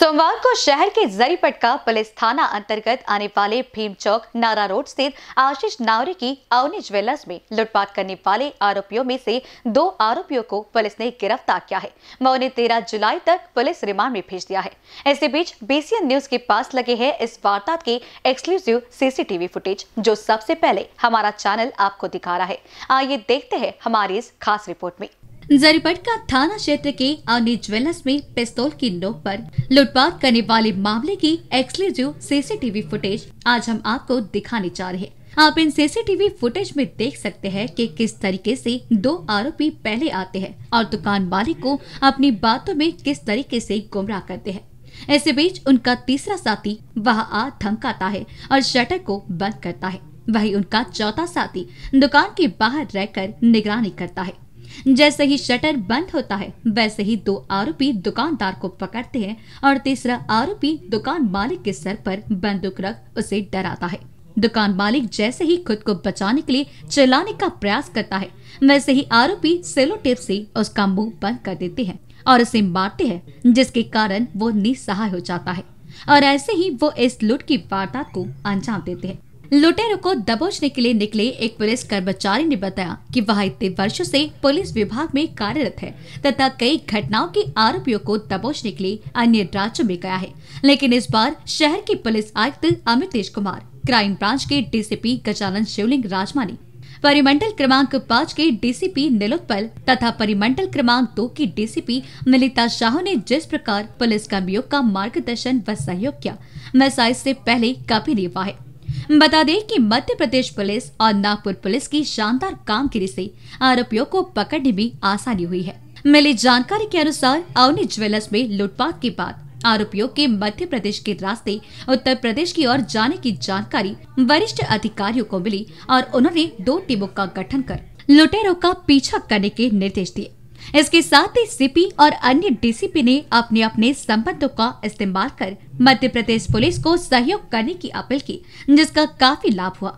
सोमवार को शहर के जरीपटका पुलिस थाना अंतर्गत आने वाले भीम चौक नारा रोड स्थित आशीष नावरे की अवनी ज्वेलर्स में लुटपाट करने वाले आरोपियों में से दो आरोपियों को पुलिस ने गिरफ्तार किया है मैं उन्हें तेरह जुलाई तक पुलिस रिमांड में भेज दिया है इसी बीच बीसीएन न्यूज के पास लगे है इस वारदात के एक्सक्लूसिव सीसीटीवी फुटेज जो सबसे पहले हमारा चैनल आपको दिखा रहा है आइए देखते हैं हमारी इस खास रिपोर्ट में जरीपटका थाना क्षेत्र के अवनी ज्वेलर्स में पिस्तौल की नोक पर लूटपाट करने वाले मामले की एक्सक्लूसिव सीसीटीवी फुटेज आज हम आपको दिखाने जा रहे हैं आप इन सीसीटीवी फुटेज में देख सकते हैं कि किस तरीके से दो आरोपी पहले आते हैं और दुकान मालिक को अपनी बातों में किस तरीके से गुमराह करते हैं ऐसे बीच उनका तीसरा साथी वहाँ आ धमकाता है और शटर को बंद करता है वही उनका चौथा साथी दुकान के बाहर रहकर निगरानी करता है जैसे ही शटर बंद होता है वैसे ही दो आरोपी दुकानदार को पकड़ते हैं और तीसरा आरोपी दुकान मालिक के सर पर बंदूक रख उसे डराता है दुकान मालिक जैसे ही खुद को बचाने के लिए चलाने का प्रयास करता है वैसे ही आरोपी सेलो टेप से उसका मुंह बंद कर देते हैं और उसे मारते हैं जिसके कारण वो निस्सहाय हो जाता है और ऐसे ही वो इस लूट की वारदात को अंजाम देते हैं लुटेरों को दबोचने के लिए निकले एक पुलिस कर्मचारी ने बताया कि वह इतने वर्षों से पुलिस विभाग में कार्यरत है तथा कई घटनाओं के आरोपियों को दबोचने के लिए अन्य राज्यों में गया है लेकिन इस बार शहर के पुलिस आयुक्त अमितेश कुमार क्राइम ब्रांच के डीसीपी गजानन शिवलिंग राजमानी परिमंडल क्रमांक पाँच के डीसीपी नीलोत्पल तथा परिमंडल क्रमांक दो की डीसीपी नलिता शाह ने जिस प्रकार पुलिस कर्मियों का मार्गदर्शन व सहयोग किया मैं इससे पहले कभी नहीं हुआ है बता दें कि मध्य प्रदेश पुलिस और नागपुर पुलिस की शानदार कामगिरी से आरोपियों को पकड़ने में आसानी हुई है मिली जानकारी के अनुसार अवनी ज्वेलर्स में लुटपाट के बाद आरोपियों के मध्य प्रदेश के रास्ते उत्तर प्रदेश की ओर जाने की जानकारी वरिष्ठ अधिकारियों को मिली और उन्होंने दो टीमों का गठन कर लुटेरों का पीछा करने के निर्देश दिए इसके साथ ही सीपी और अन्य डीसीपी ने अपने अपने संबंधों का इस्तेमाल कर मध्य प्रदेश पुलिस को सहयोग करने की अपील की जिसका काफी लाभ हुआ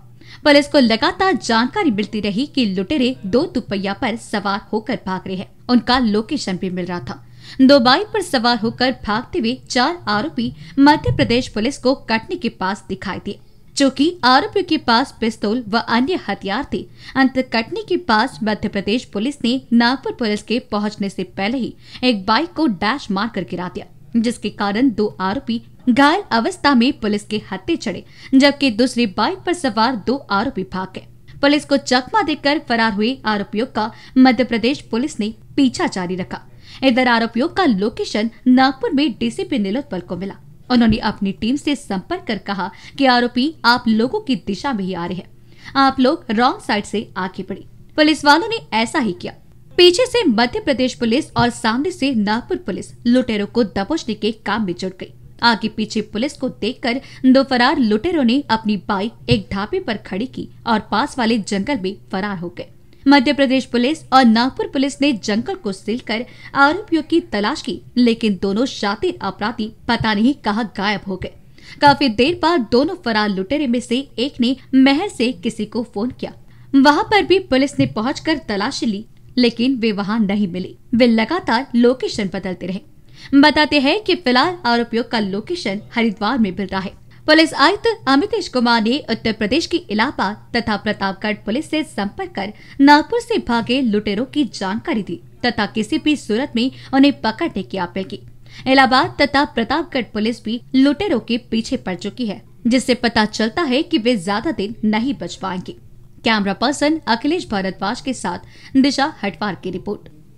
पुलिस को लगातार जानकारी मिलती रही कि लुटेरे दो दुपहिया पर सवार होकर भाग रहे हैं उनका लोकेशन भी मिल रहा था दो बाइक पर सवार होकर भागते हुए चार आरोपी मध्य प्रदेश पुलिस को कटनी के पास दिखाई दिए जो कि आरोपियों के पास पिस्तौल व अन्य हथियार थे अंत कटनी के पास मध्य प्रदेश पुलिस ने नागपुर पुलिस के पहुंचने से पहले ही एक बाइक को डैश मार कर गिरा दिया जिसके कारण दो आरोपी घायल अवस्था में पुलिस के हत्थे चढ़े जबकि दूसरी बाइक पर सवार दो आरोपी भाग गए पुलिस को चकमा देकर फरार हुए आरोपियों का मध्य प्रदेश पुलिस ने पीछा जारी रखा इधर आरोपियों का लोकेशन नागपुर में डीसीपी नीलोत्पल को मिला उन्होंने अपनी टीम से संपर्क कर कहा कि आरोपी आप लोगों की दिशा में ही आ रहे हैं आप लोग रॉन्ग साइड से आगे बढ़े पुलिस वालों ने ऐसा ही किया पीछे से मध्य प्रदेश पुलिस और सामने से नागपुर पुलिस लुटेरों को दबोचने के काम में जुट गई आगे पीछे पुलिस को देखकर दो फरार लुटेरों ने अपनी बाइक एक ढाबे पर खड़ी की और पास वाले जंगल में फरार हो गए मध्य प्रदेश पुलिस और नागपुर पुलिस ने जंगल को सील कर आरोपियों की तलाश की लेकिन दोनों शातिर अपराधी पता नहीं कहा गायब हो गए काफी देर बाद दोनों फरार लुटेरे में से एक ने महल से किसी को फोन किया वहाँ पर भी पुलिस ने पहुँच तलाशी ली लेकिन वे वहाँ नहीं मिले वे लगातार लोकेशन बदलते रहे बताते हैं कि फिलहाल आरोपियों का लोकेशन हरिद्वार में मिल रहा है पुलिस आयुक्त अमितेश कुमार ने उत्तर प्रदेश की इलाहाबाद तथा प्रतापगढ़ पुलिस से संपर्क कर नागपुर से भागे लुटेरों की जानकारी दी तथा किसी भी सूरत में उन्हें पकड़ने की अपील की इलाहाबाद तथा प्रतापगढ़ पुलिस भी लुटेरों के पीछे पड़ चुकी है जिससे पता चलता है कि वे ज्यादा दिन नहीं बच पाएंगे कैमरा पर्सन अखिलेश भारद्वाज के साथ दिशा हटवार की रिपोर्ट